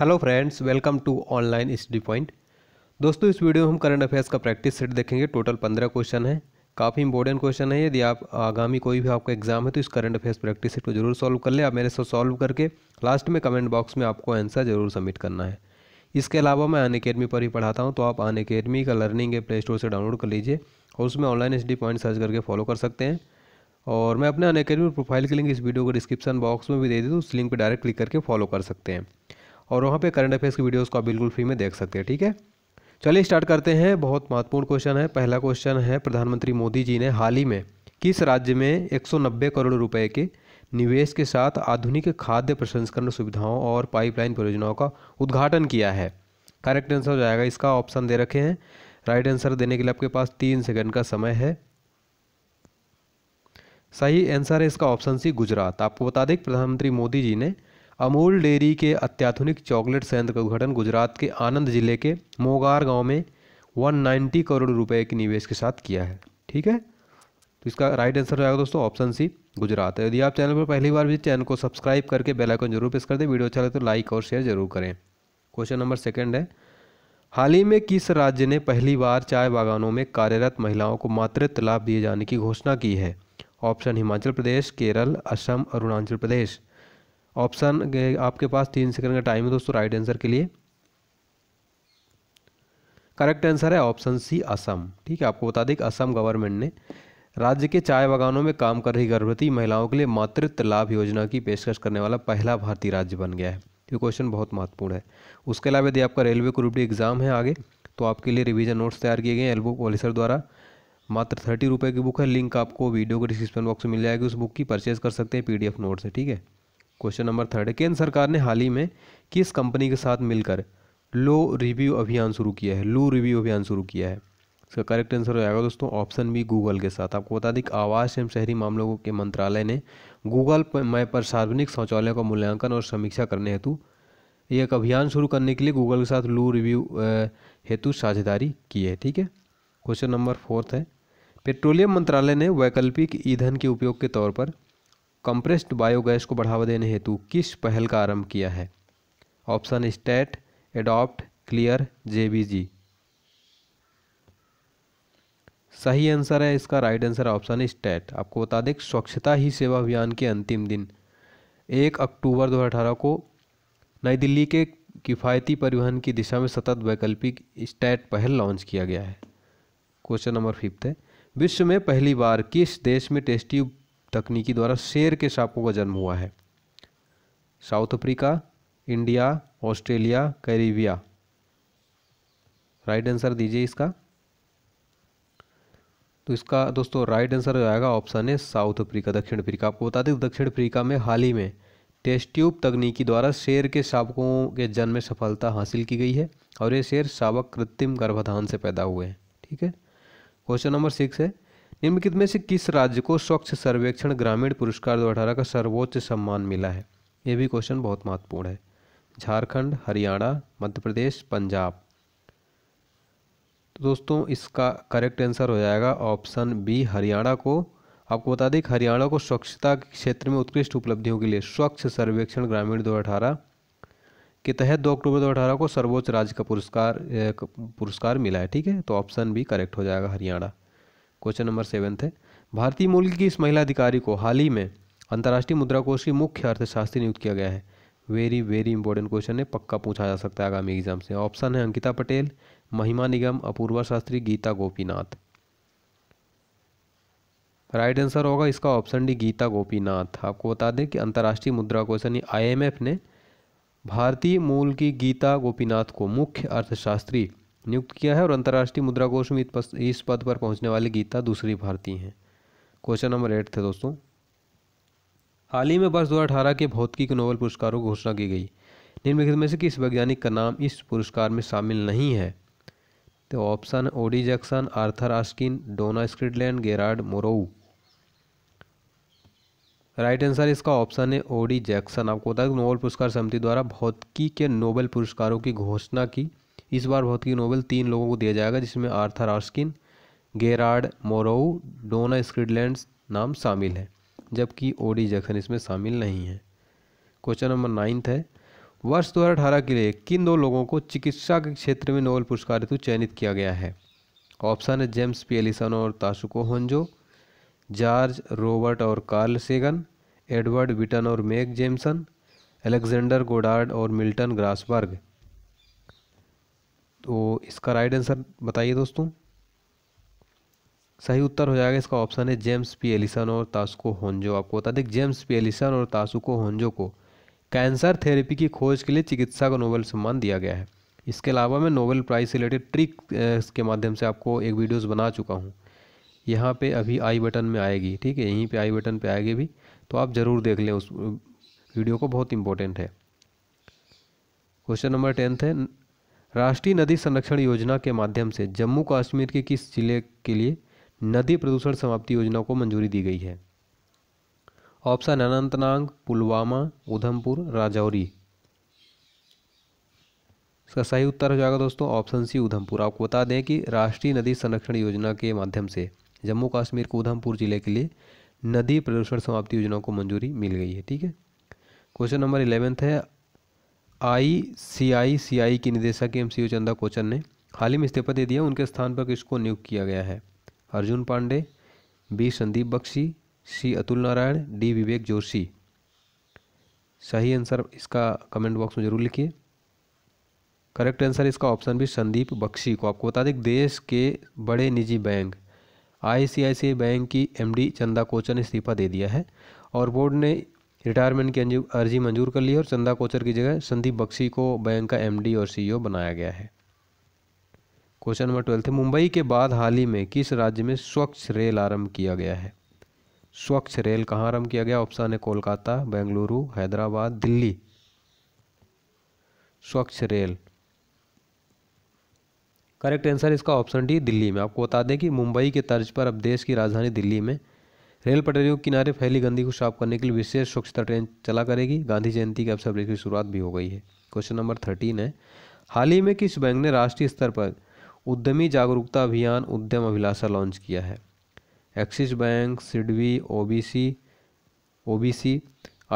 hello friends welcome to online study point दोस्तों इस वीडियो में हम करंट अफेयर्स का प्रैक्टिस सेट देखेंगे टोटल पंद्रह क्वेश्चन है काफ़ी इंपॉर्टेंट क्वेश्चन है यदि आप आगामी कोई भी आपका एग्जाम है तो इस करंट अफेयर्स प्रैक्टिस सेट को जरूर सॉल्व कर ले आप मेरे साथ सॉल्व करके लास्ट में कमेंट बॉक्स में आपको आंसर जरूर सबमिट करना है इसके अलावा मैं अन अकेडमी पर ही पढ़ाता हूँ तो आप अन अकेडमी का लर्निंग है प्ले स्टोर से डाउनलोड कर लीजिए और उसमें ऑनलाइन एस पॉइंट सर्च करके फॉलो कर सकते हैं और मैं अपने अन अकेडमी प्रोफाइल की लिंक इस वीडियो को डिस्क्रिप्शन बॉक्स में भी दे दी उस लिंक पर डायरेक्ट क्लिक करके फॉलो कर सकते हैं और वहाँ पे करंट अफेयर्स की वीडियोस को आप बिल्कुल फ्री में देख सकते हैं ठीक है चलिए स्टार्ट करते हैं बहुत महत्वपूर्ण क्वेश्चन है पहला क्वेश्चन है प्रधानमंत्री मोदी जी ने हाल ही में किस राज्य में 190 करोड़ रुपए के निवेश के साथ आधुनिक खाद्य प्रसंस्करण सुविधाओं और पाइपलाइन परियोजनाओं का उद्घाटन किया है करेक्ट आंसर हो जाएगा इसका ऑप्शन दे रखे हैं राइट आंसर देने के लिए आपके पास तीन सेकंड का समय है सही आंसर है इसका ऑप्शन सी गुजरात आपको बता दें प्रधानमंत्री मोदी जी ने अमूल डेयरी के अत्याधुनिक चॉकलेट संयंत्र का उद्घाटन गुजरात के आनंद जिले के मोगार गांव में 190 करोड़ रुपए के निवेश के साथ किया है ठीक है तो इसका राइट आंसर जाएगा दोस्तों ऑप्शन सी गुजरात है तो यदि आप चैनल पर पहली बार भी चैनल को सब्सक्राइब करके बेल आइकन जरूर प्रेस कर दें वीडियो अच्छा लगे तो लाइक और शेयर जरूर करें क्वेश्चन नंबर सेकेंड है हाल ही में किस राज्य ने पहली बार चाय बागानों में कार्यरत महिलाओं को मातृत्व लाभ दिए जाने की घोषणा की है ऑप्शन हिमाचल प्रदेश केरल असम अरुणाचल प्रदेश ऑप्शन आपके पास तीन सेकंड का टाइम है दोस्तों राइट आंसर के लिए करेक्ट आंसर है ऑप्शन सी असम ठीक है आपको बता दें कि असम गवर्नमेंट ने राज्य के चाय बागानों में काम कर रही गर्भवती महिलाओं के लिए मातृत्व लाभ योजना की पेशकश करने वाला पहला भारतीय राज्य बन गया है ये क्वेश्चन बहुत महत्वपूर्ण है उसके अलावा यदि आपका रेलवे ग्रुप डी एग्ज़ाम है आगे तो आपके लिए रिविजन नोट्स तैयार किए गए हैं एल्बो पॉलिसर द्वारा मात्र थर्टी रुपये की बुक है लिंक आपको वीडियो के डिस्क्रिप्शन बॉक्स में मिल जाएगी उस बुक की परचेज़ कर सकते हैं एफ नोट से ठीक है क्वेश्चन नंबर थर्ड केंद्र सरकार ने हाल ही में किस कंपनी के साथ मिलकर लो रिव्यू अभियान शुरू किया है लू रिव्यू अभियान शुरू किया है इसका करेक्ट आंसर हो जाएगा दोस्तों ऑप्शन बी गूगल के साथ आपको बता दें कि आवास एवं शहरी मामलों के मंत्रालय ने गूगल मैप पर सार्वजनिक शौचालय का मूल्यांकन और समीक्षा करने हेतु एक अभियान शुरू करने के लिए गूगल के साथ लू रिव्यू हेतु साझेदारी की है ठीक है क्वेश्चन नंबर फोर्थ है पेट्रोलियम मंत्रालय ने वैकल्पिक ईंधन के उपयोग के तौर पर कंप्रेस्ड बायोगैस को बढ़ावा देने हेतु किस पहल का आरंभ किया है ऑप्शन स्टेट एडॉप्ट क्लियर जेबीजी सही आंसर है इसका राइट आंसर ऑप्शन स्टेट आपको बता दें स्वच्छता ही सेवा अभियान के अंतिम दिन एक अक्टूबर 2018 को नई दिल्ली के किफ़ायती परिवहन की दिशा में सतत वैकल्पिक स्टैट पहल लॉन्च किया गया है क्वेश्चन नंबर फिफ्थ है विश्व में पहली बार किस देश में टेस्टी तकनीकी द्वारा शेर के सांपों का जन्म हुआ है South Africa India Australia Caribbean right answer दीजिए इसका तो इसका दोस्तों राइट आंसर हो जाएगा ऑप्शन है साउथ अफ्रीका दक्षिण अफ्रीका आपको बता दें दक्षिण अफ्रीका में हाल ही में टेस्ट ट्यूब तकनीकी द्वारा शेर के शावकों के जन्म में सफलता हासिल की गई है और ये शेर शावक कृत्रिम गर्भाधान से पैदा हुए हैं ठीक है क्वेश्चन नंबर सिक्स है निम्नलिखित में से किस राज्य को स्वच्छ सर्वेक्षण ग्रामीण पुरस्कार दो अठारह का सर्वोच्च सम्मान मिला है ये भी क्वेश्चन बहुत महत्वपूर्ण है झारखंड हरियाणा मध्य प्रदेश पंजाब तो दोस्तों इसका करेक्ट आंसर हो जाएगा ऑप्शन बी हरियाणा को आपको बता दें कि हरियाणा को स्वच्छता के क्षेत्र में उत्कृष्ट उपलब्धियों के लिए स्वच्छ सर्वेक्षण ग्रामीण दो अठारह के तहत दो अक्टूबर दो अठारह को सर्वोच्च राज्य का पुरस्कार पुरस्कार मिला है ठीक है तो ऑप्शन बी करेक्ट हो जाएगा हरियाणा क्वेश्चन नंबर सेवन है भारतीय मूल की इस महिला अधिकारी को हाल ही में अंतर्राष्ट्रीय मुद्रा कोष की मुख्य अर्थशास्त्री नियुक्त किया गया है वेरी वेरी इंपॉर्टेंट क्वेश्चन है पक्का पूछा जा सकता है आगामी एग्जाम से ऑप्शन है अंकिता पटेल महिमा निगम अपूर्वा शास्त्री गीता गोपीनाथ राइट आंसर होगा इसका ऑप्शन डी गीता गोपीनाथ आपको बता दें कि अंतर्राष्ट्रीय मुद्रा कोष यानी आई ने भारतीय मूल की गीता गोपीनाथ को मुख्य अर्थशास्त्री नियुक्त किया है और अंतर्राष्ट्रीय मुद्रा कोष में इस पद पर पहुंचने वाली गीता दूसरी भारतीय हैं क्वेश्चन नंबर एट थे दोस्तों हाल ही में वर्ष दो के भौतिकी नोबल पुरस्कारों की घोषणा की गई निम्नलिखित में से किस वैज्ञानिक का नाम इस पुरस्कार में शामिल नहीं है तो option Odie Jackson Arthur Ashkin Donna Strickland Gerard Mourou right answer इसका ऑप्शन है ओडी जैक्सन आपको बता दें नोबल पुरस्कार समिति द्वारा भौतिकी के नोबेल पुरस्कारों की घोषणा की इस बार भौतिकी नोबेल तीन लोगों को दिया जाएगा जिसमें आर्थर आर्स्किन गेराड मोरोऊ डोना स्क्रिडलैंड नाम शामिल है जबकि ओडी जैक्सन इसमें शामिल नहीं है क्वेश्चन नंबर नाइन्थ है वर्ष दो के लिए किन दो लोगों को चिकित्सा के क्षेत्र में नोबेल पुरस्कार हेतु चयनित किया गया है ऑप्शन है जेम्स पी एलिसन और ताशुको होंजो जॉर्ज रॉबर्ट और कार्ल सेगन एडवर्ड बिटन और मैक जेम्सन एलेक्जेंडर गोडार्ड और मिल्टन ग्रासबर्ग तो इसका राइट आंसर बताइए दोस्तों सही उत्तर हो जाएगा इसका ऑप्शन है जेम्स पी एलिसन और तासुको होंजो आपको बता दें जेम्स पी एलिसन और तासुको होंजो को कैंसर थेरेपी की खोज के लिए चिकित्सा का नोबेल सम्मान दिया गया है इसके अलावा मैं नोबेल प्राइज़ से रिलेटेड ट्रिक के माध्यम से आपको एक वीडियोस बना चुका हूँ यहाँ पे अभी आई बटन में आएगी ठीक है यहीं पे आई बटन पे आएगी भी तो आप ज़रूर देख लें उस वीडियो को बहुत इंपॉर्टेंट है क्वेश्चन नंबर टेंथ है राष्ट्रीय नदी संरक्षण योजना के माध्यम से जम्मू कश्मीर के किस जिले के लिए नदी प्रदूषण समाप्ति योजना को मंजूरी दी गई है ऑप्शन अनंतनाग पुलवामा उधमपुर राजौरी इसका सही उत्तर हो जाएगा दोस्तों ऑप्शन सी उधमपुर आपको बता दें कि राष्ट्रीय नदी संरक्षण योजना के माध्यम से जम्मू कश्मीर को उधमपुर जिले के लिए नदी प्रदूषण समाप्ति योजना को मंजूरी मिल गई है ठीक है क्वेश्चन नंबर इलेवेंथ है आई की निदेशक एम सी चंदा कोचन ने हाल ही में इस्तीफा दे दिया उनके स्थान पर किसको नियुक्त किया गया है Arjun Pande B Sandeep Bakshi C Atul Narayan D Vivek Joshi सही आंसर इसका कमेंट बॉक्स में ज़रूर लिखिए करेक्ट आंसर इसका ऑप्शन भी संदीप बख्शी को आपको बता दें देश के बड़े निजी बैंक आई बैंक की एमडी चंदा कोचन इस्तीफा दे दिया है और बोर्ड ने रिटायरमेंट की अर्जी मंजूर कर ली है और चंदा कोचर की जगह संदीप बख्शी को बैंक का एमडी और सीईओ e बनाया गया है क्वेश्चन नंबर ट्वेल्थ मुंबई के बाद हाल ही में किस राज्य में स्वच्छ रेल आरंभ किया गया है स्वच्छ रेल कहाँ आरंभ किया गया ऑप्शन है कोलकाता बेंगलुरु हैदराबाद दिल्ली स्वच्छ रेल करेक्ट आंसर इसका ऑप्शन डी दिल्ली में आपको बता दें कि मुंबई के तर्ज पर अब देश की राजधानी दिल्ली में रेल पटरियों के किनारे फैली गंदगी को साफ करने के लिए विशेष स्वच्छता ट्रेन चला करेगी गांधी जयंती के अवसर पर इसकी शुरुआत भी हो गई है क्वेश्चन नंबर थर्टीन है हाल ही में किस बैंक ने राष्ट्रीय स्तर पर उद्यमी जागरूकता अभियान उद्यम अभिलाषा लॉन्च किया है Axis bank SIDBI OBC OBC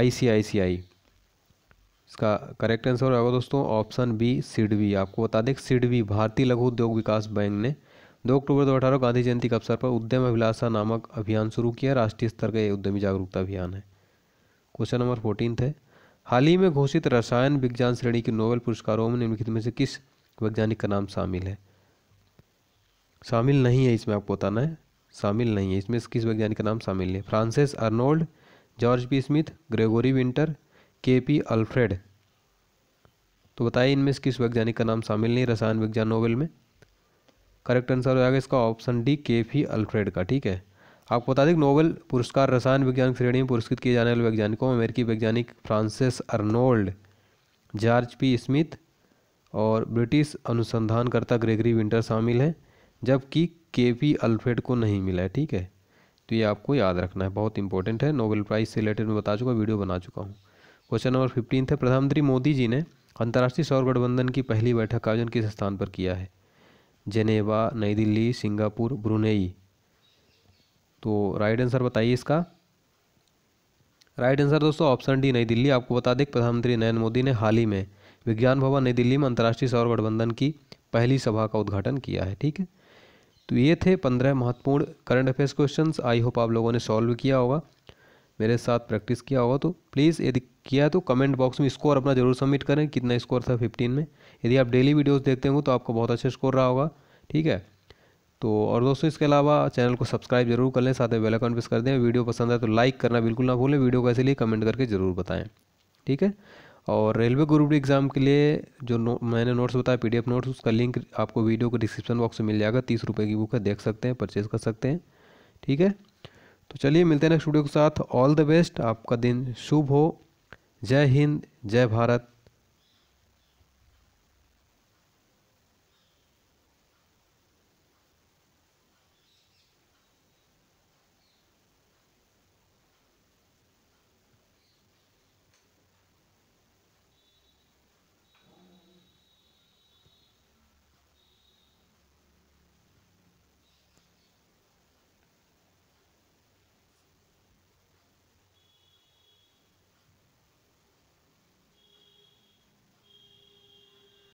ICICI इसका करेक्ट आंसर होगा दोस्तों ऑप्शन बी सिडवी आपको बता दें सिडवी भारतीय लघु उद्योग विकास बैंक ने दो अक्टूबर दो अठारह गांधी जयंती के अवसर पर उद्यम अभिलाषा नामक अभियान शुरू किया राष्ट्रीय स्तर का ये उद्यमी जागरूकता अभियान है क्वेश्चन नंबर फोर्टीन है हाल ही में घोषित रसायन विज्ञान श्रेणी के नोबेल पुरस्कारों में निम्नलिखित में से किस वैज्ञानिक का नाम शामिल है शामिल नहीं है इसमें आपको बताना है शामिल नहीं है इसमें किस वैज्ञानिक का नाम शामिल है Francis Arnold George P Smith Gregory Winter K P Alfred तो बताइए इनमें से किस वैज्ञानिक का नाम शामिल नहीं रसायन विज्ञान नोबेल में करेक्ट आंसर हो जाएगा इसका option D K P Alfred का ठीक है आपको बता दें नोबेल पुरस्कार रसायन विज्ञान श्रेणी में पुरस्कृत किए जाने वाले वैज्ञानिकों में अमेरिकी वैज्ञानिक Francis Arnold George P Smith और ब्रिटिश अनुसंधानकर्ता ग्रेगरी विंटर शामिल हैं जबकि के पी अल्फ्रेड को नहीं मिला है ठीक है तो ये आपको याद रखना है बहुत इंपॉर्टेंट है नोबेल प्राइज़ से रिलेटेड मैं बता चुका वीडियो बना चुका हूँ क्वेश्चन नंबर फिफ्टीन है प्रधानमंत्री मोदी जी ने अंतर्राष्ट्रीय सौर गठबंधन की पहली बैठक का आयोजन किस स्थान पर किया है Geneva New Delhi Singapore Brunei तो राइट आंसर बताइए इसका राइट आंसर दोस्तों ऑप्शन डी नई दिल्ली आपको बता दें प्रधानमंत्री नरेंद्र मोदी ने हाल ही में विज्ञान भवन नई दिल्ली में अंतर्राष्ट्रीय सौर गठबंधन की पहली सभा का उद्घाटन किया है ठीक है तो ये थे पंद्रह महत्वपूर्ण current affairs questions I hope आप लोगों ने सॉल्व किया होगा मेरे साथ प्रैक्टिस किया होगा तो प्लीज़ यदि किया तो कमेंट बॉक्स में स्कोर अपना जरूर सबमिट करें कितना स्कोर था फिफ्टीन में यदि आप डेली वीडियोस देखते होंगे तो आपका बहुत अच्छा स्कोर रहा होगा ठीक है तो और दोस्तों इसके अलावा चैनल को सब्सक्राइब जरूर कर लें साथ में बेलाइकॉन प्रेस कर दें वीडियो पसंद आए तो लाइक करना बिल्कुल ना भूलें वीडियो को ऐसे लिए कमेंट करके ज़रूर बताएँ ठीक है और रेलवे ग्रुप डी एग्ज़ाम के लिए जो नो, मैंने नोट्स बताया एफ नोट्स उसका लिंक आपको वीडियो को डिस्क्रिप्शन बॉक्स में मिल जाएगा तीस रुपये की बुक है देख सकते हैं परचेज़ कर सकते हैं ठीक है तो चलिए मिलते हैं नेक्स्ट वीडियो के साथ ऑल द बेस्ट आपका दिन शुभ हो जय हिंद जय भारत